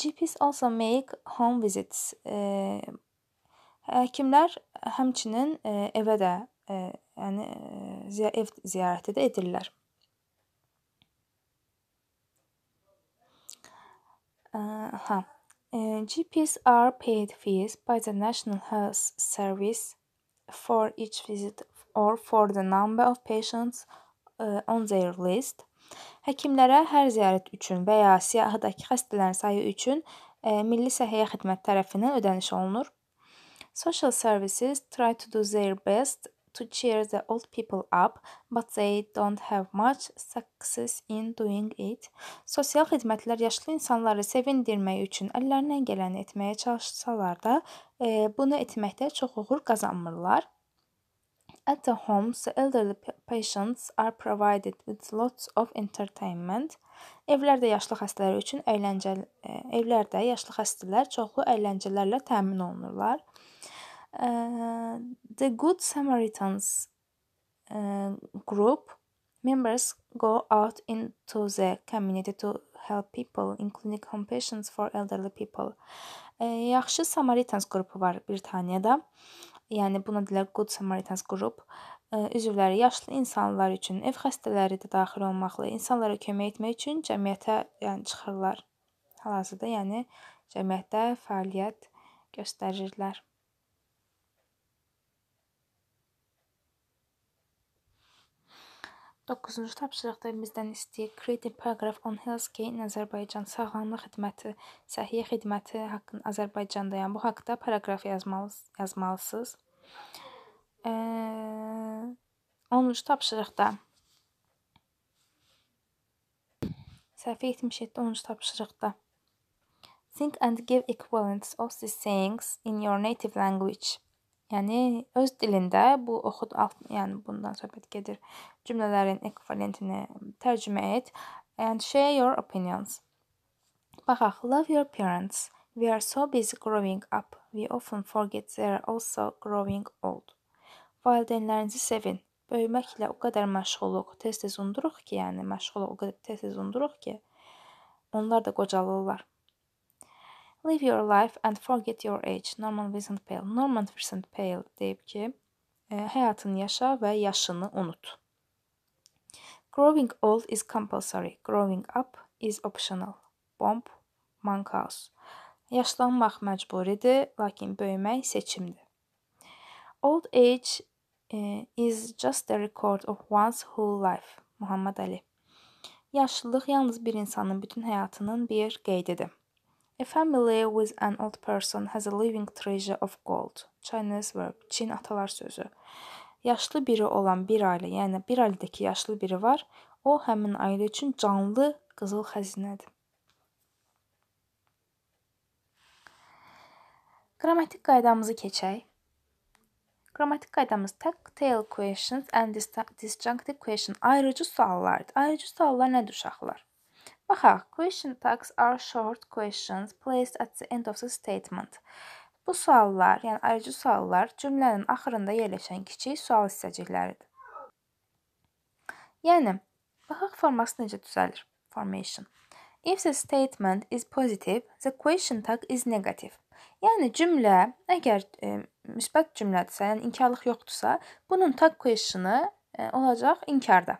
GPs also make home visits. Həkimlər həmçinin evə də, yəni ev ziyarəti də edirlər. aha. Э, э, GPs are paid fees by the National Health Service for each visit or for the number of patients e, on their list. Həkimlərə hər ziyarət üçün və ya siyahıdakı xəstələrin sayı üçün e, Milli Səhiyyə Xidməti tərəfindən ödəniş olunur. Social services try to do their best to cheer the old people up, but they don't have much success in doing it. Sosial xidmətlər yaşlı insanları sevindirmək üçün əllərindən gələni etməyə çalışsalar da, e, bunu etməkdə çox uğur qazanmırlar. At the homes, the elderly patients are provided with lots of entertainment. Evlərdə yaşlı xəstələr üçün əyləncə e, evlərdə yaşlı xəstələr çoxlu əyləncələrlə təmin olunurlar. Э, the Good Samaritans э, group members go out into the community to help people, including compassions for elderly people. E, yaxşı Samaritans qrupu var Britaniyada. Yəni buna deyirlər Good Samaritans qrup. E, üzvləri yaşlı insanlar üçün, ev xəstələri də daxil olmaqla insanlara kömək etmək üçün cəmiyyətə yəni çıxırlar. Hal-hazırda yəni cəmiyyətdə fəaliyyət göstərirlər. 9-cu tapşırıqda bizdən istəyir Creative Paragraph on Healthcare in Azərbaycan sağlamlıq xidməti, səhiyyə xidməti haqqında Azərbaycanda, yəni bu haqqda paraqraf yazmalısınız, yazmalısınız. E, 10-cu tapşırıqda səhifə 77 10-cu tapşırıqda Think and give equivalents of these sayings in your native language. Yəni öz dilində bu oxut alt, yəni bundan söhbət gedir. Cümlələrin ekvivalentini tərcümə et and share your opinions. Baxaq, love your parents. We are so busy growing up. We often forget they are also growing old. Valideynlərinizi sevin. Böyüməklə o qədər məşğuluq, tez-tez unuduruq ki, yəni məşğuluq o qədər tez-tez unuduruq ki, onlar da qocalırlar. Live your life and forget your age. Norman Vincent Peale. Norman Vincent Peale deyib ki, e, həyatını yaşa və yaşını unut. Growing old is compulsory. Growing up is optional. Bomb Monkhouse. Yaşlanmaq məcburidir, lakin böyümək seçimdir. Old age e, is just a record of one's whole life. Muhammad Ali. Yaşlılıq yalnız bir insanın bütün həyatının bir qeydidir. A family with an old person has a living treasure of gold. Chinese verb. Çin atalar sözü. Yaşlı biri olan bir ailə, yəni bir ailədəki yaşlı biri var. O həmin ailə üçün canlı qızıl xəzinədir. Qrammatik qaydamızı keçək. Qrammatik qaydamız tactile questions and disjunctive question ayrıcı suallardır. Ayrıcı suallar nədir uşaqlar? Aha, question tags are short questions placed at the end of the statement. Bu suallar, yəni ayırıcı suallar cümlənin axırında yerləşən kiçik sual hissəcikləridir. Yəni, baxaq forması necə düzəlir? Formation. If the statement is positive, the question tag is negative. Yəni cümlə əgər e, müsbət cümlədirsə, yəni inkarlıq yoxdursa, bunun tag questionu e, olacaq inkarda.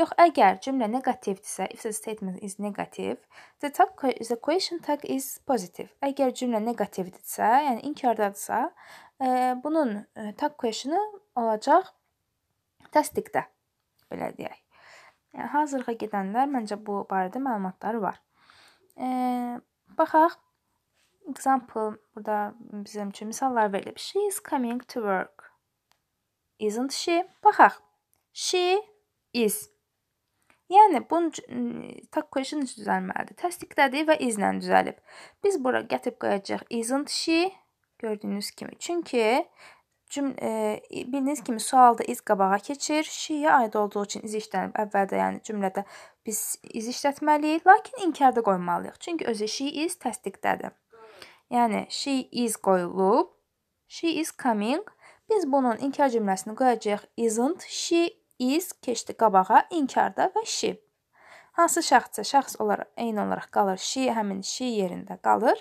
Yox, əgər cümlə neqativdirsə, if the statement is negative, the tag the question tag is positive. Əgər cümlə neqativdirsə, yəni inkardadırsa, e, bunun e, tag questionu olacaq təsdiqdə. Belə deyək. Yəni hazırlığa gedənlər məncə bu barədə məlumatları var. E, baxaq. Example burada bizim üçün misallar verilib. She is coming to work. Isn't she? Baxaq. She is Yəni bunun taq-question düzəlməlidir. Təsdiqlədi və izlə düzəlib. Biz bura gətirib qoyacağıq isn't she gördüyünüz kimi. Çünki cüm e, bildiyiniz kimi sualda is qabağa keçir. She-yə aid olduğu üçün is işlənib əvvəldə, yəni cümlədə biz is işlətməliyik, lakin inkarda qoymalıyıq. Çünki özü she is təsdiqdədir. Yəni she is qoyulub, she is coming. Biz bunun inkar cümləsini qoyacağıq isn't she is keçdi qabağa inkarda və she. Hansı şəxsə şəxs olaraq eyni olaraq qalır. She həmin she yerində qalır.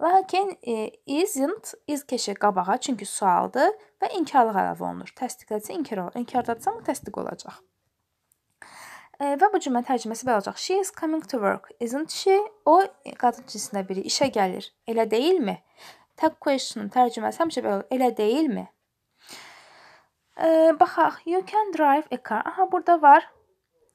Lakin e, isn't is keçir qabağa çünki sualdır və inkarlıq əlavə olunur. Təsdiqlədici inkar olur. İnkardadsa mı təsdiq olacaq. E, və bu cümlə tərcüməsi belə olacaq. She is coming to work, isn't she? O qadın cinsində biri işə gəlir. Elə deyilmi? Tag question-un tərcüməsi həmişə belə olur. Elə deyilmi? Ə, baxaq. You can drive a car. Aha, burada var.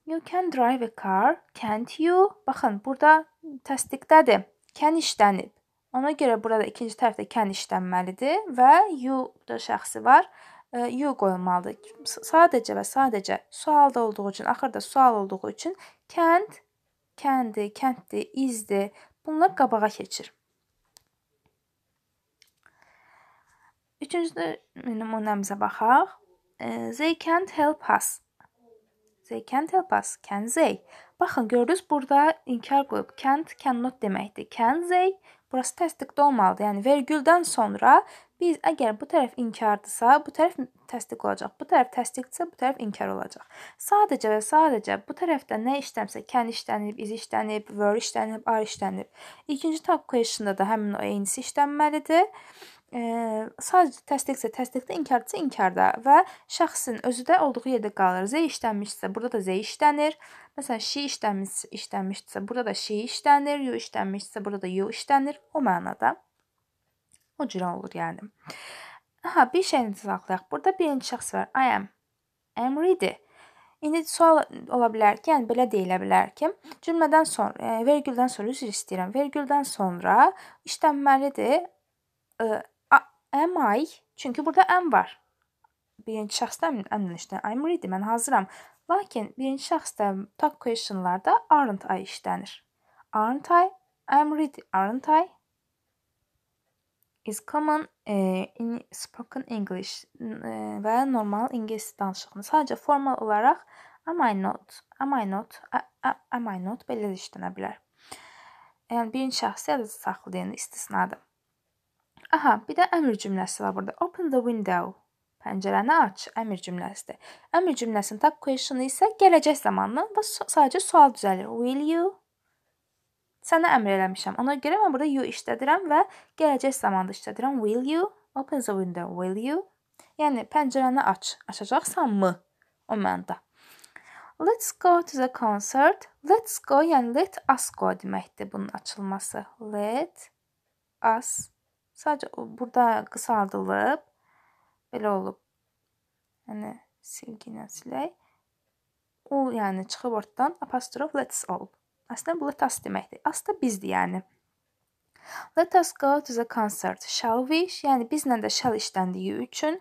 You can drive a car. Can't you? Baxın, burada təsdiqdədir. Can işlənib. Ona görə burada ikinci tərəfdə can işlənməlidir və you da şəxsi var. You qoyulmalıdır. Sadəcə və sadəcə sualda olduğu üçün, axırda sual olduğu üçün can't, can-di, can't-di, is-di bunlar qabağa keçir. Üçüncü nümunəmizə baxaq. They can't help us. They can't help us. Can they? Baxın, gördünüz burada inkar qoyub. Can't, cannot deməkdir. Can they? Burası təsdiqdə olmalıdır. Yəni vergüldən sonra biz əgər bu tərəf inkardırsa, bu tərəf təsdiq olacaq. Bu tərəf təsdiqdirsə, bu tərəf inkar olacaq. Sadəcə və sadəcə bu tərəfdə nə işləmsə, can işlənib, is işlənib, were işlənib, are işlənib. İkinci top questionda da həmin o eynisi işlənməlidir e, sadəcə təsdiqsə təsdiqdə, inkardirsə inkarda və şəxsin özü də olduğu yerdə qalır. Z işlənmişsə, burada da Z işlənir. Məsələn, şi işlənmiş işlənmişsə, burada da şi işlənir, yu işlənmişsə, burada da yu işlənir. O mənada o cür olur yəni. Aha, bir şeyini saxlayaq. Burada birinci şəxs var. I am. I am ready. İndi sual ola bilər ki, yəni belə deyilə bilər ki, cümlədən sonra, e, vergüldən sonra üzr istəyirəm. Vergüldən sonra işlənməlidir e, Am I? Çünki burada am var. Birinci şəxsdə əmdən işlənir. I'm ready, mən hazıram. Lakin birinci şəxsdə top questionlarda aren't I işlənir. Aren't I? I'm ready, aren't I? is common e, in spoken English e, və normal ingilis danışığını sadəcə formal olaraq am I not, am I not, a, a, am I not belə də işlənə bilər. Yəni birinci şəxsi ədəd saxlayan istisnadır. Aha, bir də əmr cümləsi var burada. Open the window. Pəncərəni aç əmr cümləsidir. Əmr cümləsinin tap question-ı isə gələcək zamanlı və sadəcə sual düzəlir. Will you? Sənə əmr eləmişəm. Ona görə mən burada you işlədirəm və gələcək zamanda işlədirəm. Will you? Open the window. Will you? Yəni pəncərəni aç. Açacaqsanmı? O mənada. Let's go to the concert. Let's go, yəni let us go deməkdir bunun açılması. Let us Sadəcə burada qısaldılıb belə olub. Yəni silgi ilə silək. U yəni çıxıb ortadan apostrof let's all. Əslində bu let us deməkdir. Aslında bizdir yəni. Let us go to the concert. Shall we? Yəni bizlə də shall işləndiyi üçün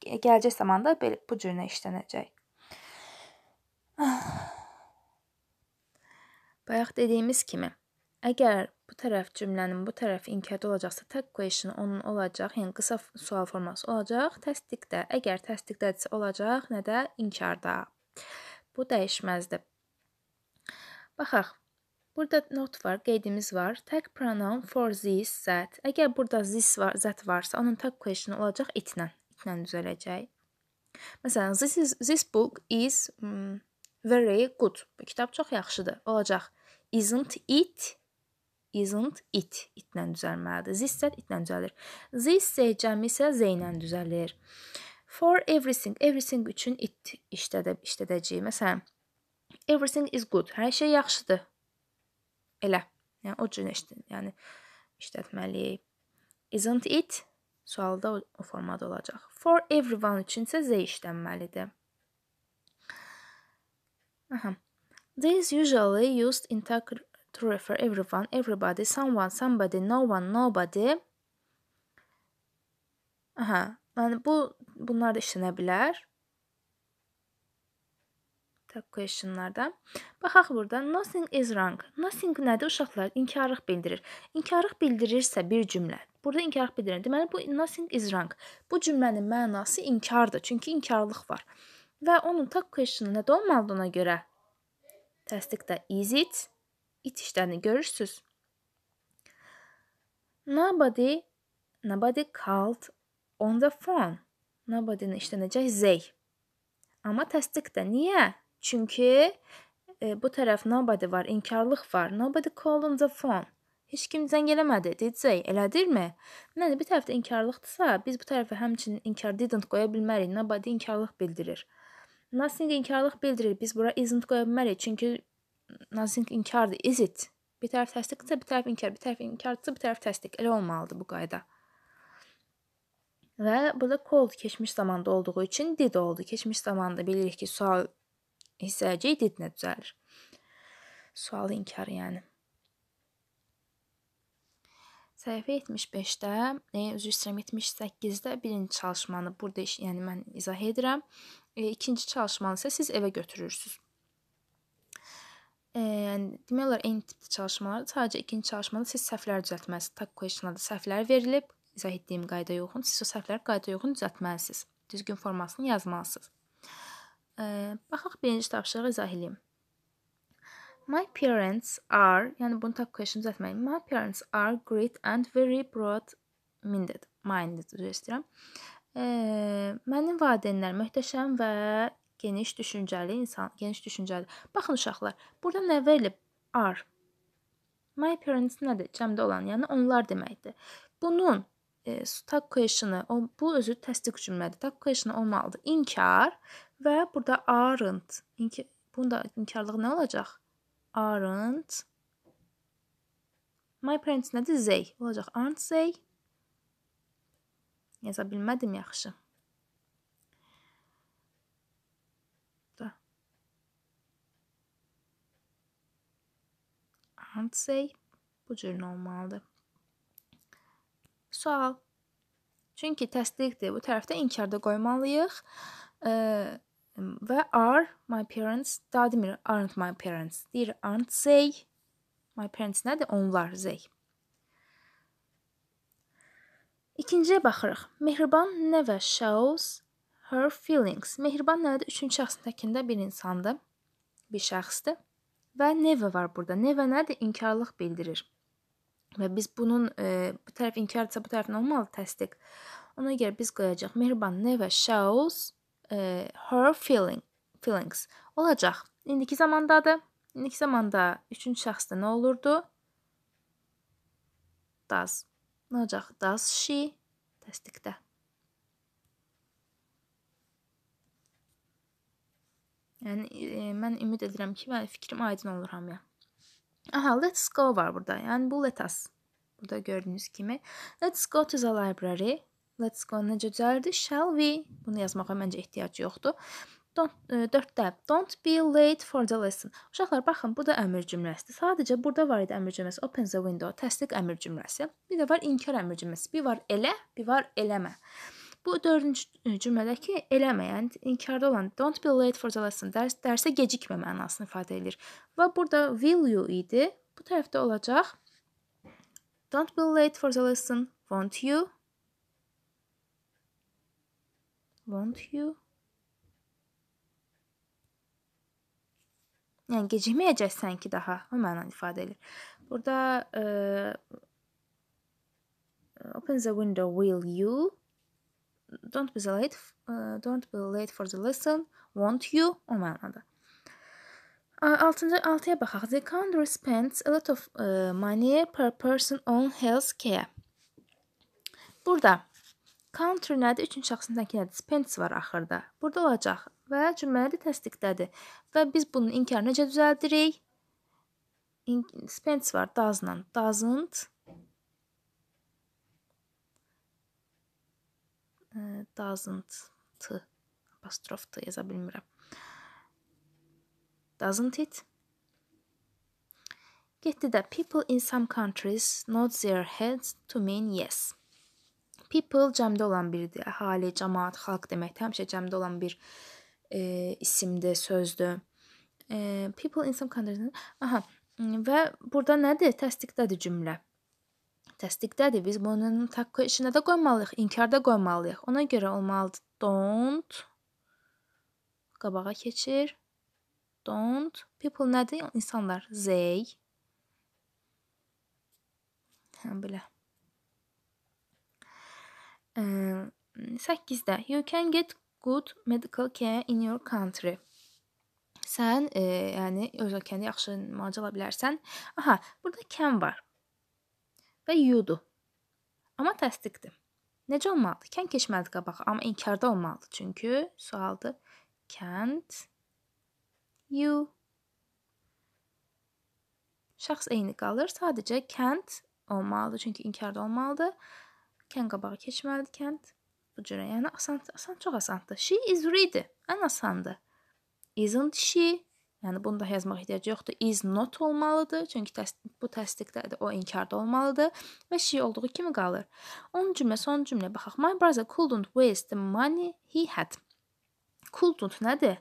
gələcək zamanda belə bu cürlə işlənəcək. Bayaq dediyimiz kimi, əgər bu tərəf cümlənin bu tərəfi inkiyada olacaqsa, tag question onun olacaq, yəni qısa sual forması olacaq. Təsdiqdə, əgər təsdiqdədirsə olacaq, nə də inkarda. Bu dəyişməzdir. Baxaq. Burada not var, qeydimiz var. Tag pronoun for this, that. Əgər burada this var, that varsa, onun tag question olacaq itlə. İtlə düzələcək. Məsələn, this, is, this book is mm, very good. Bu kitab çox yaxşıdır. Olacaq. Isn't it isn't it itlə düzəlməlidir. Zislər itlə düzəlir. This cəmi isə z ilə düzəlir. For everything, everything üçün it işlədə işlədəcəyik. Məsələn, everything is good. Hər şey yaxşıdır. Elə. Yəni o cür işlə, yəni işlətməliyik. Isn't it sualda o, o formada olacaq. For everyone üçün isə z işlənməlidir. Aha. This is usually used in to refer everyone, everybody, someone, somebody, no one, nobody. Aha, yəni bu bunlar da işlənə bilər. Tap questionlarda. Baxaq burada. Nothing is wrong. Nothing nədir? Uşaqlar inkarlıq bildirir. İnkarlıq bildirirsə bir cümlə. Burada inkarlıq bildirir. Deməli bu nothing is wrong. Bu cümlənin mənası inkardır. Çünki inkarlıq var. Və onun tap questionu nədir olmalıdır ona görə? Təsdiqdə is it iç işlerini görürsüz. Nobody, nobody called on the phone. Nobody-ni işlənəcək they. Amma təsdiqdə. Niyə? Çünki e, bu tərəf nobody var, inkarlıq var. Nobody called on the phone. Heç kim zəng eləmədi, deyəcək, elədirmi? Nə bir tərəfdə inkarlıqdırsa, biz bu tərəfə həmçinin inkar didn't qoya bilmərik. Nobody inkarlıq bildirir. Nothing inkarlıq bildirir. Biz bura isn't qoya bilmərik, çünki nothing inkardır. Is it? Bir tərəf təsdiqdirsə, bir tərəf inkar, bir tərəf inkardırsa, bir tərəf təsdiq. Elə olmalıdır bu qayda. Və burada cold keçmiş zamanda olduğu üçün did oldu. Keçmiş zamanda bilirik ki, sual hissəcik didinə düzəlir. Sualı inkar yəni. Səhifə 75-də, e, üzr istəyirəm 78-də birinci çalışmanı burada, yəni mən izah edirəm. E, ikinci çalışmanı isə siz evə götürürsüz e, yəni demək olar eyni tipdə çalışmalar, sadəcə ikinci çalışmada siz səhvləri düzəltməlisiniz. Tak questionada səhvlər verilib, izah etdiyim qayda yoxun, siz o səhvləri qayda yoxun düzəltməlisiniz. Düzgün formasını yazmalısınız. E, baxaq birinci tapşırığı izah edeyim. My parents are, yəni bunu tak question düzəltməyin. My parents are great and very broad minded. Minded üzr istəyirəm. E, mənim valideynlərim möhtəşəm və geniş düşüncəli insan, geniş düşüncəli. Baxın uşaqlar, burada nə verilib? Are. My parents nədir? Cəmdə olan, yəni onlar deməkdir. Bunun e, tag questionı, o bu özü təsdiq cümlədir. Tag questionu olmalıdır. İnkar və burada aren't. İnki, bunda inkarlıq nə olacaq? Aren't. My parents nədir? They olacaq. Aren't they? Yaza bilmədim yaxşı. Ramsey bu cür olmalıdır. Sual. Çünki təsdiqdir. Bu tərəfdə inkarda qoymalıyıq. E, və are my parents da demir aren't my parents. Deyir aren't they. My parents nədir? Onlar they. E İkinciyə baxırıq. Mehriban never shows her feelings. Mehriban nədir? Üçüncü şəxs təkində bir insandır. Bir şəxsdir. Və neve var burada. Neve nədir? İnkarlıq bildirir. Və biz bunun e, bu tərəf inkardsa bu tərəf nə olmalı? Təsdiq. Ona görə biz qoyacağıq mehriban neve shows e, her feeling feelings olacaq. İndiki zamandadır. İndiki zamanda üçüncü şəxsdə nə olurdu? Does. Nə olacaq? Does she? Təsdiqdə. Yəni e, mən ümid edirəm ki, və fikrim aydın olur hamıya. Aha, let's go var burada. Yəni bu let us. Burada gördüyünüz kimi let's go to the library. Let's go necə düzəldi? Shall we? Bunu yazmağa məncə ehtiyac yoxdur. Don't, e, 4-də don't be late for the lesson. Uşaqlar baxın, bu da əmr cümləsidir. Sadəcə burada var idi əmr cümləsi open the window, təsdiq əmr cümləsi. Bir də var inkar əmr cümləsi. Bir var elə, bir var eləmə. Bu dördüncü e, cümlədə ki, eləməyən, inkarda olan don't be late for the lesson, dərs, dərsə gecikmə mənasını ifadə edir. Və burada will you idi. Bu tərəfdə olacaq don't be late for the lesson, won't you? Won't you? Yəni gecikməyəcəksən ki daha. O mənanı ifadə edir. Burada ə, e, open the window will you don't be late, uh, don't be late for the lesson, won't you? O mənada. 6-cı 6-ya baxaq. The country spends a lot of uh, money per person on health care. Burada country nədir? Üçün şəxsindəki nədir? Spends var axırda. Burada olacaq və cümlədə təsdiqdədir. Və biz bunun inkarını necə düzəldirik? In spends var does-la. Doesn't doesn't t apostrof t yaza bilmirəm. Doesn't it? Getdi də people in some countries nod their heads to mean yes. People cəmdə olan birdir. Əhali, cəmaət, xalq deməkdir. Həmişə cəmdə olan bir e, isimdir, sözdür. E, people in some countries. Aha. Və burada nədir? Təsdiqdədir cümlə. Təsdiqdədir. Biz bunun takko işinə də qoymalıyıq, inkarda qoymalıyıq. Ona görə olmalıdır. Don't qabağa keçir. Don't people nədir? İnsanlar. They. Hə belə. 8-də you can get good medical care in your country. Sən, e, yəni öz ölkəndə yaxşı müalicə ala bilərsən. Aha, burada can var və yuyudu. Amma təsdiqdir. Necə olmalıdır? Kənd keçməlidir qabağa, amma inkarda olmalıdır. Çünki sualdır. Kənd you Şəxs eyni qalır, sadəcə kənd olmalıdır, çünki inkarda olmalıdır. Kənd qabağa keçməlidir, kənd bu cürə. Yəni asan, asan çox asandır. She is ready. Ən asandır. Isn't she? Yəni bunu da yazmaq ehtiyacı yoxdur. Is not olmalıdır, çünki təs bu təsdiqdədir, o inkarda olmalıdır və she olduğu kimi qalır. 10 cümlə, son cümlə baxaq. My brother couldn't waste the money he had. Couldn't nədir?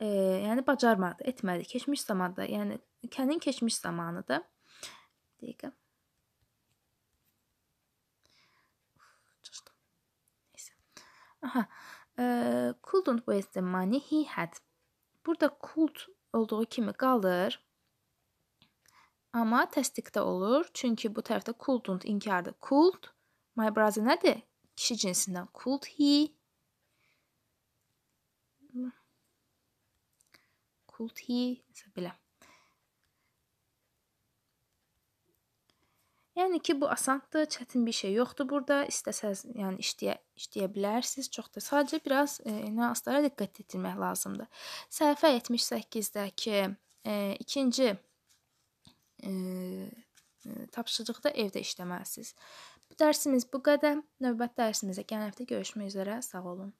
E, yəni bacarmadı, etmədi, keçmiş zamanda, yəni kənin keçmiş zamanıdır. Dəqiqə. Aha. E, couldn't waste the money he had. Burada could olduğu kimi qalır. Amma təsdiqdə olur, çünki bu tərəfdə kuldund inkardır. Kult my brother nədir? Kişi cinsindən. Kult he. Kult he, belə. Yəni ki, bu asandır, çətin bir şey yoxdur burada. İstəsəz, yəni işləyə işləyə bilərsiniz. Çox da sadəcə biraz e, nüanslara diqqət yetirmək lazımdır. Səhifə 78-dəki e, ikinci e, e, tapşırıqda evdə işləməlisiniz. Bu dərsimiz bu qədər. Növbəti dərsimizdə gələn həftə görüşmək üzrə. Sağ olun.